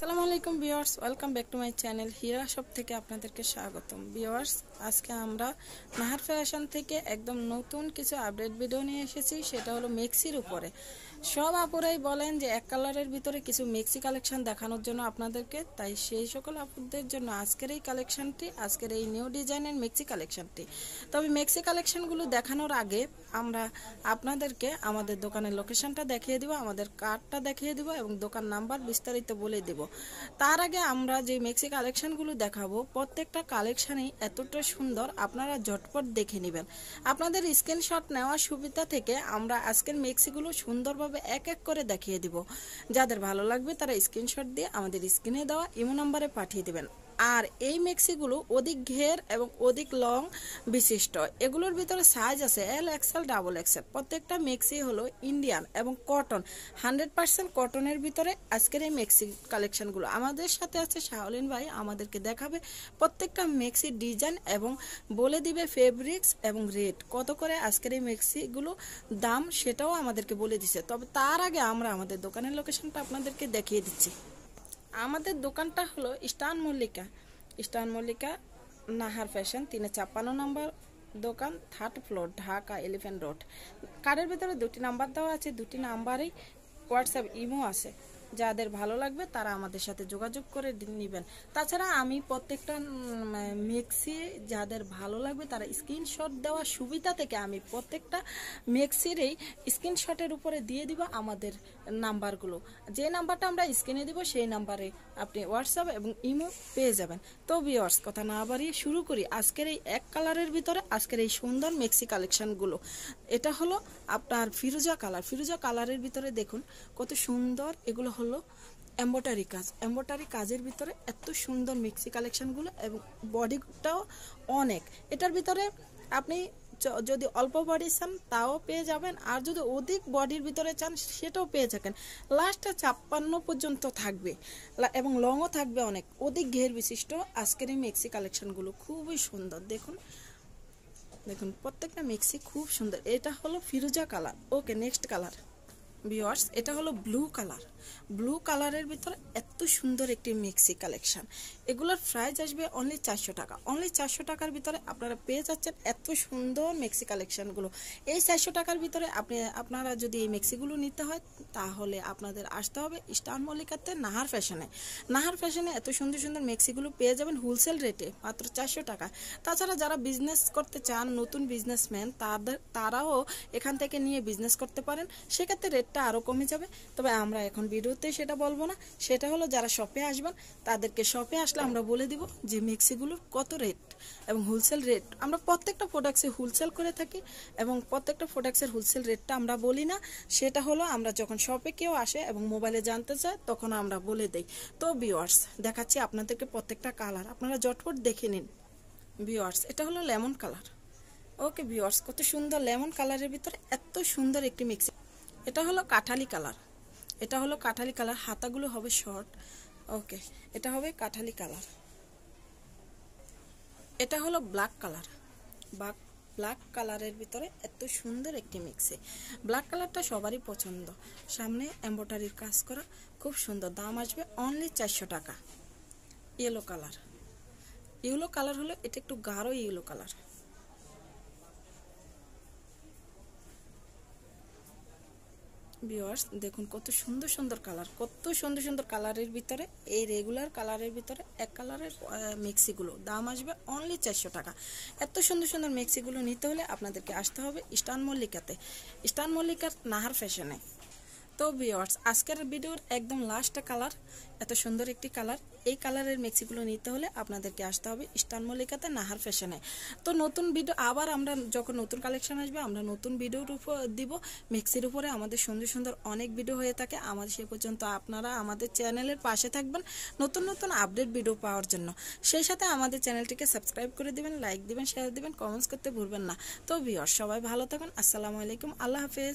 সালামু আলাইকুম viewers welcome back to my channel Hira shop থেকে আপনাদেরকে স্বাগতম ভিওয়ার্স আজকে আমরা নাহার ফ্যাশন থেকে একদম নতুন কিছু আপডেট ভিডিও নিয়ে এসেছি সেটা হলো মেক্সির উপরে সব আপুরাই বলেন যে এক কালারের ভিতরে কিছু মিক্সি কালেকশন দেখানোর জন্য আপনাদেরকে তাই সেই সকল আপুদের জন্য আজকের এই কালেকশনটি আজকের এই নিউ ডিজাইনের মিক্সি কালেকশনটি তবে মিক্সি কালেকশনগুলো দেখানোর আগে আমরা আপনাদেরকে আমাদের দোকানের লোকেশনটা দেখিয়ে দেবো আমাদের কার্ডটা দেখিয়ে দেবো এবং দোকান নাম্বার বিস্তারিত বলে দেব তার আগে আমরা যে মিক্সি কালেকশনগুলো দেখাবো প্রত্যেকটা কালেকশানই এতটা সুন্দর আপনারা ঝটপট দেখে নেবেন আপনাদের স্ক্রিনশট নেওয়ার সুবিধা থেকে আমরা আজকের মিক্সিগুলো সুন্দরভাবে সুন্দরভাবে এক এক করে দেখিয়ে দিব যাদের ভালো লাগবে তারা স্ক্রিনশট দিয়ে আমাদের স্ক্রিনে দেওয়া ইমো নাম্বারে পাঠিয়ে দেবেন আর এই মেক্সিগুলো অধিক ঘের এবং অধিক লং বিশিষ্ট এগুলোর ভিতরে সাইজ আছে এল এক্সেল ডাবল এক্সেল প্রত্যেকটা মেক্সি হলো ইন্ডিয়ান এবং কটন হান্ড্রেড পার্সেন্ট কটনের ভিতরে আজকের এই মেক্সি কালেকশানগুলো আমাদের সাথে আছে শাহলিন ভাই আমাদেরকে দেখাবে প্রত্যেকটা মেক্সির ডিজাইন এবং বলে দিবে ফেব্রিক্স এবং রেট কত করে আজকের এই মেক্সিগুলো দাম সেটাও আমাদেরকে বলে দিছে তবে তার আগে আমরা আমাদের দোকানের লোকেশনটা আপনাদেরকে দেখিয়ে দিচ্ছি আমাদের দোকানটা হলো Eastern Mallika Eastern Mallika Nahar fashion তিনে ছাপ্পান্ন নম্বর দোকান third floor Dhaka Elephant Road কার্ডের ভেতরে দুটি নাম্বার দেওয়া আছে দুটি নাম্বারেই হোয়াটসঅ্যাপ ইমো আছে যাদের ভালো লাগবে তারা আমাদের সাথে যোগাযোগ করে নেবেন তাছাড়া আমি প্রত্যেকটা মেক্সি যাদের ভালো লাগবে তারা স্ক্রিনশট দেওয়া সুবিধা থেকে আমি প্রত্যেকটা মেক্সির এই স্ক্রিনশটের উপরে দিয়ে দিব আমাদের নাম্বারগুলো যে নাম্বারটা আমরা স্ক্রিনে দিব সেই নাম্বারে আপনি হোয়াটসঅ্যাপ এবং ইমো পেয়ে যাবেন তো বিয়ার্স কথা না বাড়িয়ে শুরু করি আজকের এই এক কালারের ভিতরে আজকের এই সুন্দর মেক্সি কালেকশানগুলো এটা হলো আপনার ফিরোজা কালার ফিরোজা কালারের ভিতরে দেখুন কত সুন্দর এগুলো হলো হলো এম্বয়ডারি কাজ এম্বয়ডারি কাজের ভিতরে এত সুন্দর মিক্সি কালেকশানগুলো এবং বডিটাও অনেক এটার ভিতরে আপনি যদি অল্প বডি চান তাও পেয়ে যাবেন আর যদি অধিক বডির ভিতরে চান সেটাও পেয়ে থাকেন লাস্টে ছাপ্পান্ন পর্যন্ত থাকবে এবং লংও থাকবে অনেক অধিক ঘের বিশিষ্ট আজকের এই মিক্সি কালেকশানগুলো খুবই সুন্দর দেখুন দেখুন প্রত্যেকটা মিক্সি খুব সুন্দর এটা হলো ফিরোজা colour okay next colour viewers এটা হলো ব্লু কালার ব্লু কালারের ভিতরে এত সুন্দর একটি মিক্সি কালেকশান এগুলোর প্রাইস আসবে অনলি চারশো টাকা অনলি চারশো টাকার ভিতরে আপনারা পেয়ে যাচ্ছেন এত সুন্দর মিক্সি কালেকশানগুলো এই চারশো টাকার ভিতরে আপনি আপনারা যদি এই মিক্সিগুলো নিতে হয় তাহলে আপনাদের আসতে হবে স্টার মল্লিকাতে নাহার ফ্যাশনে নাহার ফ্যাশনে এত সুন্দর সুন্দর মিক্সিগুলো পেয়ে যাবেন হোলসেল রেটে মাত্র চারশো টাকা তাছাড়া যারা বিজনেস করতে চান নতুন বিজনেসম্যান তাদের তারাও এখান থেকে নিয়ে বিজনেস করতে পারেন সেক্ষেত্রে রেট দামটা আরও কমে যাবে তবে আমরা এখন ভিডিওতে সেটা বলবো না সেটা হলো যারা শপে আসবেন তাদেরকে শপে আসলে আমরা বলে দিব যে মিক্সিগুলোর কত রেট এবং হোলসেল রেট আমরা প্রত্যেকটা প্রোডাক্টসে হোলসেল করে থাকি এবং প্রত্যেকটা প্রোডাক্টসের হোলসেল রেটটা আমরা বলি না সেটা হলো আমরা যখন শপে কেউ আসে এবং মোবাইলে জানতে চায় তখন আমরা বলে দেই তো বিওয়ার্স দেখাচ্ছি আপনাদেরকে প্রত্যেকটা কালার আপনারা জটপট দেখে নিন বিওয়ার্স এটা হলো লেমন কালার ওকে বিওয়ার্স কত সুন্দর লেমন কালারের ভিতরে এত সুন্দর একটি মিক্সি এটা হলো কাঠালি কালার এটা হলো কাঠালি কালার হাতাগুলো হবে শর্ট ওকে এটা হবে কাঠালি কালার এটা হলো ব্ল্যাক কালার ব্ল্যাক ব্ল্যাক কালারের ভিতরে এত সুন্দর একটি মিক্সে ব্ল্যাক কালারটা সবারই পছন্দ সামনে এম্ব্রয়ডারির কাজ করা খুব সুন্দর দাম আসবে অনলি চারশো টাকা ইয়েলো কালার ইয়েলো কালার হলো এটা একটু গাঢ় ইয়েলো কালার ভিওয়ার্স দেখুন কত সুন্দর সুন্দর কালার কত সুন্দর সুন্দর কালারের ভিতরে এই রেগুলার কালারের ভিতরে এক কালারের মেক্সিগুলো দাম আসবে অনলি চারশো টাকা এত সুন্দর সুন্দর মেক্সিগুলো নিতে হলে আপনাদেরকে আসতে হবে ইস্টান মল্লিকাতে ইস্টান মল্লিকার নাহার ফ্যাশনে তো ভিওয়ার্স আজকের ভিডিওর একদম লাস্ট কালার এত সুন্দর একটি কালার এই কালারের মেক্সিগুলো নিতে হলে আপনাদেরকে আসতে হবে ইস্টান নাহার ফ্যাশনে তো নতুন ভিডিও আবার আমরা যখন নতুন কালেকশন আসবে আমরা নতুন ভিডিওর উপর দিব মেক্সির উপরে আমাদের সুন্দর সুন্দর অনেক ভিডিও হয়ে থাকে আমাদের সে পর্যন্ত আপনারা আমাদের চ্যানেলের পাশে থাকবেন নতুন নতুন আপডেট ভিডিও পাওয়ার জন্য সেই সাথে আমাদের চ্যানেলটিকে সাবস্ক্রাইব করে দিবেন লাইক দিবেন শেয়ার দিবেন কমেন্টস করতে ভুলবেন না তো ভিওর সবাই ভালো থাকবেন আসসালামু আলাইকুম আল্লাহ হাফেজ